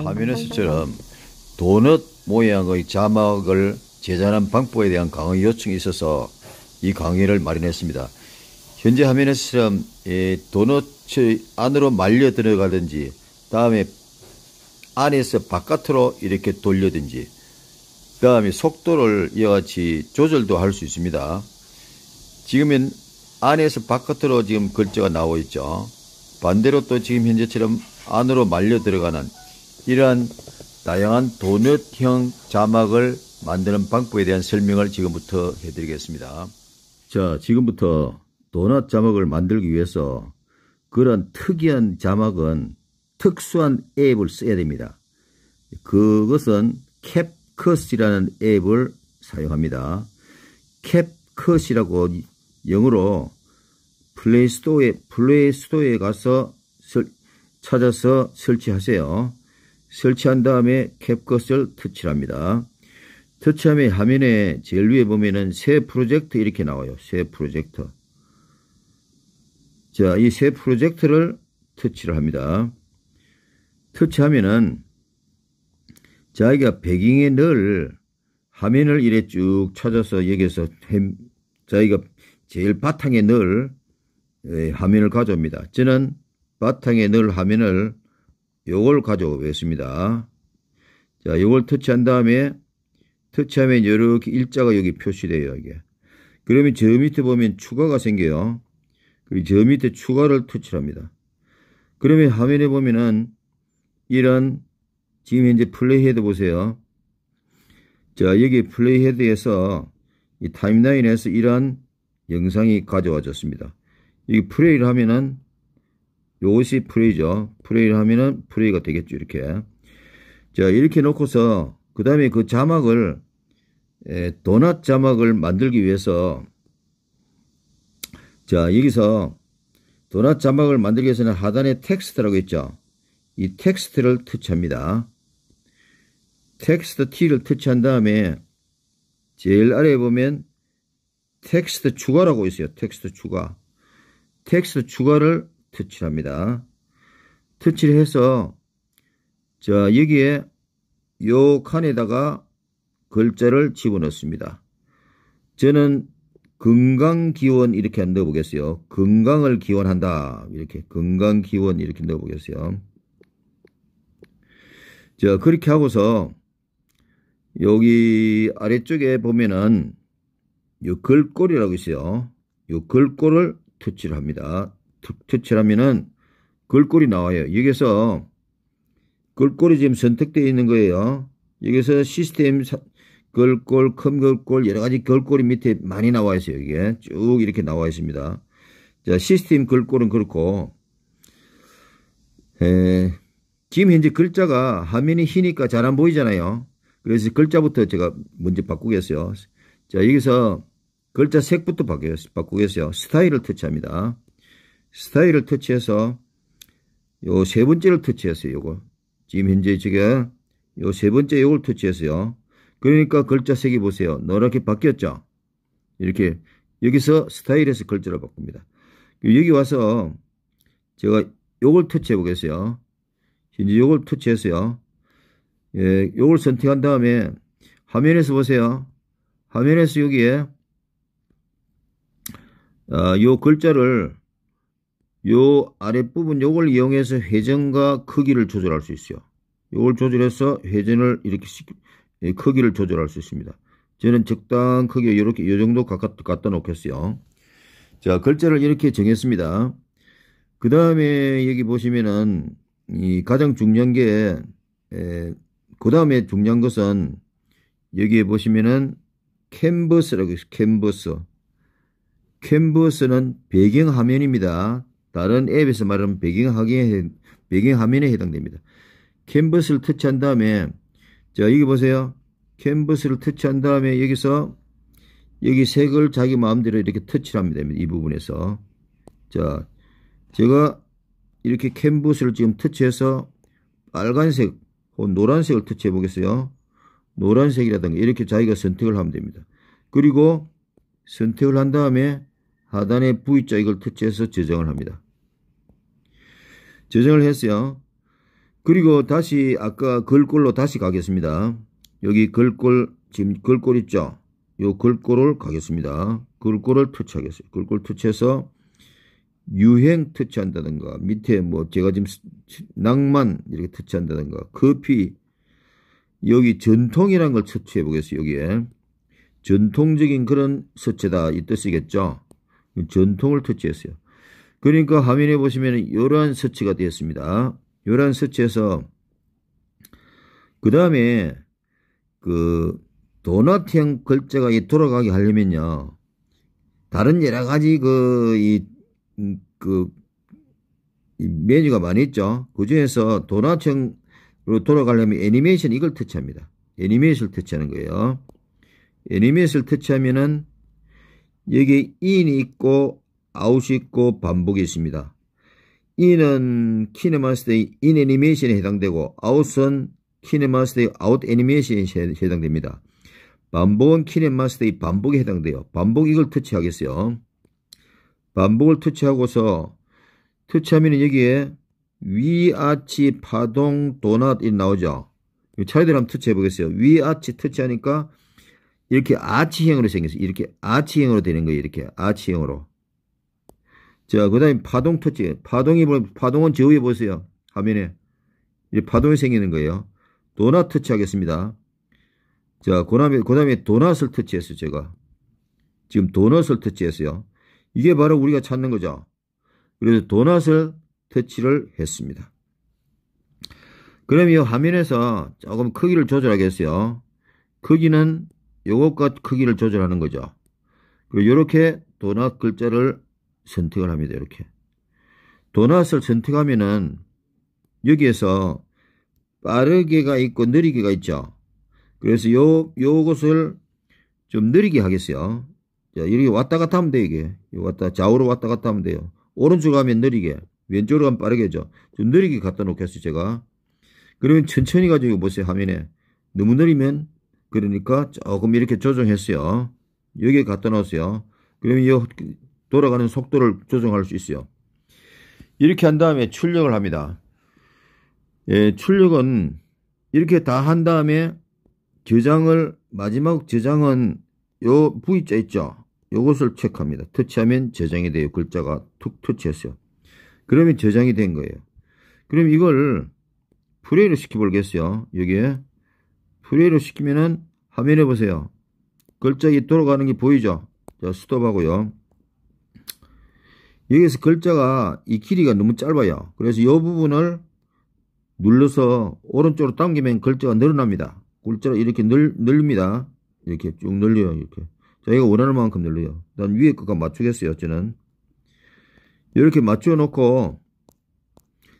하민에서처럼 도넛 모양의 자막을 제작하는 방법에 대한 강의 요청이 있어서 이 강의를 마련했습니다. 현재 화면에서처럼 예, 도넛의 안으로 말려 들어가든지 다음에 안에서 바깥으로 이렇게 돌려든지 다음에 속도를 이와 같이 조절도 할 수 있습니다. 지금은 안에서 바깥으로 지금 글자가 나오고 있죠. 반대로 또 지금 현재처럼 안으로 말려 들어가는 이러한 다양한 도넛형 자막을 만드는 방법에 대한 설명을 지금부터 해드리겠습니다. 자, 지금부터 도넛 자막을 만들기 위해서 그런 특이한 자막은 특수한 앱을 써야 됩니다. 그것은 캡컷이라는 앱을 사용합니다. 캡컷이라고 영어로 플레이스토어에, 플레이스토어에 가서 설, 찾아서 설치하세요. 설치한 다음에 캡컷을 터치합니다. 터치하면 화면에 제일 위에 보면은 새 프로젝트 이렇게 나와요. 새 프로젝터. 자, 이 새 프로젝트를 터치를 합니다. 터치하면은 자기가 배경에 넣을 화면을 이래 쭉 찾아서 여기서 자기가 제일 바탕에 넣을 예, 화면을 가져옵니다. 저는 바탕에 넣을 화면을 요걸 가져오겠습니다. 자, 요걸 터치한 다음에 터치하면 이렇게 일자가 여기 표시돼요, 이게. 그러면 저 밑에 보면 추가가 생겨요. 그리고 저 밑에 추가를 터치합니다. 그러면 화면에 보면은 이런 지금 현재 플레이 헤드 보세요. 자, 여기 플레이 헤드에서 이 타임라인에서 이런 영상이 가져와졌습니다. 이 플레이를 하면은 요것이 프레이죠. 프레이를 하면은 프레이가 되겠죠. 이렇게. 자, 이렇게 놓고서 그 다음에 그 자막을 에, 예, 도넛 자막을 만들기 위해서 자, 여기서 도넛 자막을 만들기 위해서는 하단에 텍스트라고 있죠. 이 텍스트를 터치합니다. 텍스트 T를 터치한 다음에 제일 아래에 보면 텍스트 추가라고 있어요. 텍스트 추가. 텍스트 추가를 터치합니다터치를 해서 자 여기에 요 칸에다가 글자를 집어넣습니다. 저는 건강기원 이렇게 넣어보겠어요. 건강을 기원한다. 이렇게 건강기원 이렇게 넣어보겠어요. 자 그렇게 하고서 여기 아래쪽에 보면은 요 글꼴이라고 있어요. 요 글꼴을 터치를 합니다. 터치하면은 글꼴이 나와요. 여기서 글꼴이 지금 선택되어 있는 거예요. 여기서 시스템 사, 글꼴, 큰 글꼴, 여러 가지 글꼴이 밑에 많이 나와 있어요. 이게 쭉 이렇게 나와 있습니다. 자, 시스템 글꼴은 그렇고, 에, 지금 현재 글자가 화면이 희니까 잘 안 보이잖아요. 그래서 글자부터 제가 먼저 바꾸겠어요. 자, 여기서 글자 색부터 바꾸겠어요. 스타일을 터치합니다. 스타일을 터치해서 요 세 번째를 터치했어요. 요거. 지금 현재 제가 요세 번째 요걸 터치했어요. 그러니까 글자 색이 보세요. 노랗게 바뀌었죠. 이렇게 여기서 스타일에서 글자로 바꿉니다. 그 여기 와서 제가 요걸 터치해 보겠어요. 이제 요걸 터치해서요. 예, 요걸 선택한 다음에 화면에서 보세요. 화면에서 여기에 아, 요 글자를 요 아랫부분 요걸 이용해서 회전과 크기를 조절할 수 있어요. 요걸 조절해서 회전을 이렇게 예, 크기를 조절할 수 있습니다. 저는 적당 크기에 이렇게 요 정도 갖다, 놓겠어요. 자, 글자를 이렇게 정했습니다. 그 다음에 여기 보시면은 이 가장 중요한 게그 예, 다음에 중요한 것은 여기에 보시면은 캔버스라고 해서 캔버스. 캔버스는 배경화면입니다. 다른 앱에서 말하는 배경화면에, 배경화면에 해당됩니다. 캔버스를 터치한 다음에 자 여기 보세요. 캔버스를 터치한 다음에 여기서 여기 색을 자기 마음대로 이렇게 터치를 하면 됩니다. 이 부분에서 자 제가 이렇게 캔버스를 지금 터치해서 빨간색 혹은 노란색을 터치해 보겠어요. 노란색이라든가 이렇게 자기가 선택을 하면 됩니다. 그리고 선택을 한 다음에 하단에 V자 이걸 터치해서 저장을 합니다. 저장을 했어요. 그리고 다시 아까 글꼴로 다시 가겠습니다. 여기 글꼴 지금 글꼴 있죠? 요 글꼴을 가겠습니다. 글꼴을 터치하겠어요. 글꼴 터치해서 유행 터치한다든가 밑에 뭐 제가 지금 낭만 이렇게 터치한다든가 커피 여기 전통이라는 걸 터치해 보겠어요. 여기에 전통적인 그런 서체다 이 뜻이겠죠. 전통을 터치했어요. 그러니까 화면에 보시면 이러한 서치가 되었습니다. 이러한 서치에서 그 다음에 그 도넛형 글자가 이 돌아가게 하려면요. 다른 여러 가지 그, 이, 음, 그, 이 메뉴가 많이 있죠. 그 중에서 도넛형으로 돌아가려면 애니메이션 이걸 터치합니다. 애니메이션을 터치하는 거예요. 애니메이션을 터치하면은 여기 인이 있고 아웃이 있고 반복이 있습니다. 인은 키네마스터이인 애니메이션에 해당되고 아웃은 키네마스터이 아웃 애니메이션에 해당됩니다. 반복은 키네마스터이 반복에 해당돼요. 반복 이걸 터치하겠어요. 반복을 터치하고서 터치하면 여기에 위아치 파동 도넛이 나오죠. 차례대로 한번 터치해 보겠어요. 위아치 터치하니까 이렇게 아치형으로 생겼어요. 이렇게 아치형으로 되는 거예요. 이렇게 아치형으로. 자, 그 다음에 파동 터치. 파동이, 뭐, 파동은 저 위에 보세요. 화면에. 이제 파동이 생기는 거예요. 도넛 터치 하겠습니다. 자, 그 다음에, 그 다음에 도넛을 터치했어요, 제가. 지금 도넛을 터치했어요. 이게 바로 우리가 찾는 거죠. 그래서 도넛을 터치를 했습니다. 그럼 이 화면에서 조금 크기를 조절하겠어요. 크기는 요것과 크기를 조절하는 거죠. 그리고 요렇게 도넛 글자를 선택을 합니다. 이렇게. 도넛을 선택하면은 여기에서 빠르게가 있고 느리게가 있죠. 그래서 요, 요것을 좀 느리게 하겠어요. 자, 이렇게 왔다 갔다 하면 돼, 이게. 왔다, 좌우로 왔다 갔다 하면 돼요. 오른쪽 가면 느리게, 왼쪽으로 가면 빠르게죠. 좀 느리게 갖다 놓겠어요, 제가. 그러면 천천히 가지고 보세요, 화면에. 너무 느리면, 그러니까 조금 이렇게 조정했어요. 여기에 갖다 놓으세요. 그러면 요, 돌아가는 속도를 조정할 수 있어요. 이렇게 한 다음에 출력을 합니다. 예, 출력은 이렇게 다 한 다음에 저장을 마지막 저장은 요 V자 있죠. 요것을 체크합니다. 터치하면 저장이 돼요. 글자가 툭 터치했어요. 그러면 저장이 된 거예요. 그럼 이걸 플레이로 시켜볼겠어요. 여기에 플레이로 시키면은 화면에 보세요. 글자가 돌아가는 게 보이죠? 자, 스톱하고요. 여기에서 글자가 이 길이가 너무 짧아요. 그래서 이 부분을 눌러서 오른쪽으로 당기면 글자가 늘어납니다. 글자를 이렇게 늘, 늘립니다. 이렇게 쭉 늘려요. 이렇게. 자기가 원하는 만큼 늘려요. 난 위에 것과 맞추겠어요. 저는. 이렇게 맞춰 놓고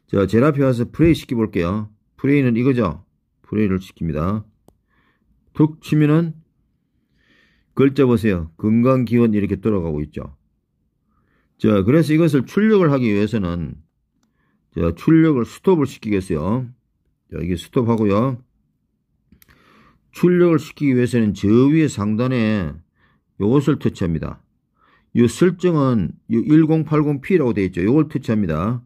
자제 앞에 와서 프레이 시켜볼게요. 프레이는 이거죠. 프레이를 시킵니다. 툭 치면은 글자 보세요. 건강기원 이렇게 돌아가고 있죠. 자, 그래서 이것을 출력을 하기 위해서는 자, 출력을 스톱을 시키겠어요. 여기 스톱하고요. 출력을 시키기 위해서는 저 위에 상단에 이것을 터치합니다. 이 설정은 1080p라고 되어 있죠. 이걸 터치합니다.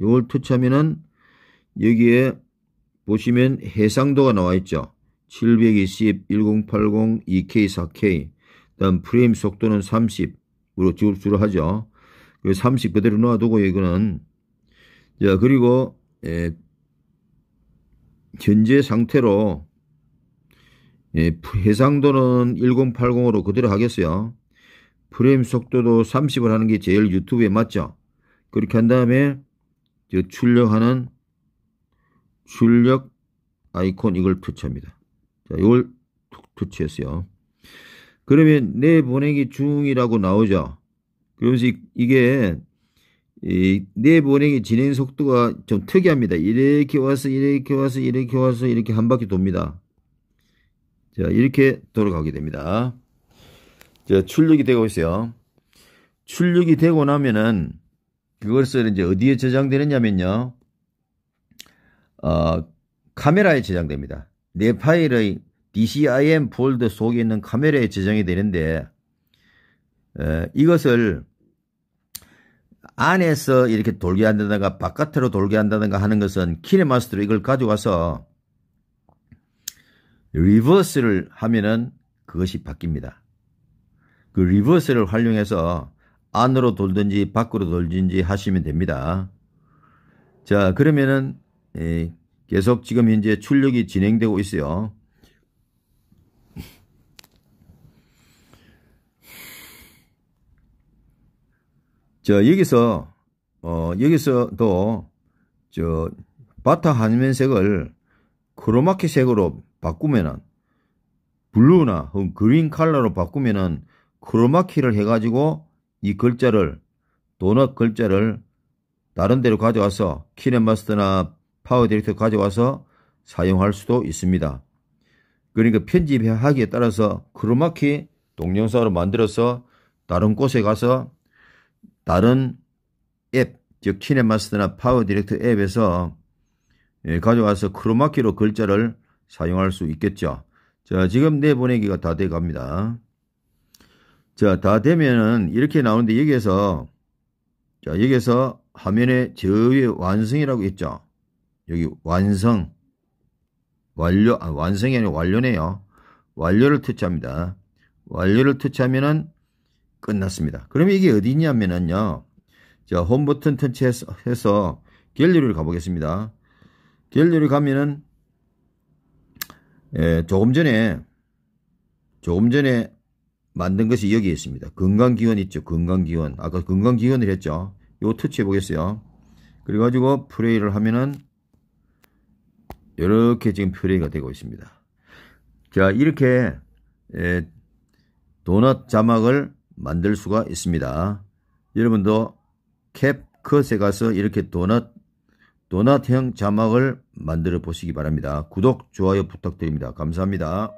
이걸 터치하면은 여기에 보시면 해상도가 나와 있죠. 720, 1080, 2K, 4K. 그 다음 프레임 속도는 30으로 주로 하죠. 그30 그대로 놔두고 이거는. 자, 그리고, 예, 현재 상태로, 예, 해상도는 1080으로 그대로 하겠어요. 프레임 속도도 30을 하는 게 제일 유튜브에 맞죠? 그렇게 한 다음에, 저 출력하는 출력 아이콘 이걸 터치합니다. 자, 이걸 툭 터치했어요. 그러면 내보내기 중이라고 나오죠. 그러면서 이게 이 내부 은행의 진행 속도가 좀 특이합니다. 이렇게 와서 이렇게 와서 이렇게 와서 이렇게 한 바퀴 돕니다. 자 이렇게 돌아가게 됩니다. 자 출력이 되고 있어요. 출력이 되고 나면은 그것을 이제 어디에 저장되느냐면요. 어, 카메라에 저장됩니다. 내 파일의 DCIM 폴더 속에 있는 카메라에 저장이 되는데 에, 이것을 안에서 이렇게 돌게 한다든가 바깥으로 돌게 한다든가 하는 것은 키네마스터로 이걸 가져와서 리버스를 하면은 그것이 바뀝니다. 그 리버스를 활용해서 안으로 돌든지 밖으로 돌든지 하시면 됩니다. 자, 그러면은 예, 계속 지금 현재 출력이 진행되고 있어요. 저 여기서 어 여기서도 저 바타 한면색을 크로마키 색으로 바꾸면은 블루나 혹은 그린 컬러로 바꾸면은 크로마키를 해가지고 이 글자를 도넛 글자를 다른 데로 가져와서 키넷마스터나 파워 디렉터 가져와서 사용할 수도 있습니다. 그러니까 편집하기에 따라서 크로마키 동영상으로 만들어서 다른 곳에 가서 다른 앱, 즉 키네마스터나 파워 디렉트 앱에서 예, 가져와서 크로마키로 글자를 사용할 수 있겠죠. 자, 지금 내보내기가 다 돼갑니다. 자, 다 되면은 이렇게 나오는데 여기에서 자, 여기에서 화면에 저 위에 완성이라고 있죠. 여기 완성, 완료, 아, 완성이 아니라 완료네요. 완료를 터치합니다. 완료를 터치하면은 끝났습니다. 그러면 이게 어디 냐면은요 자, 홈 버튼 터치해서 해서 갤러리를 가보겠습니다. 갤러리 가면은 예, 조금 전에 조금 전에 만든 것이 여기 있습니다. 건강기원 있죠. 건강기원. 아까 건강기원을 했죠. 이거 터치해 보겠어요. 그래가지고 플레이를 하면은 이렇게 지금 플레이가 되고 있습니다. 자 이렇게 예, 도넛 자막을 만들 수가 있습니다. 여러분도 캡컷에 가서 이렇게 도넛, 도넛형 자막을 만들어 보시기 바랍니다. 구독, 좋아요 부탁드립니다. 감사합니다.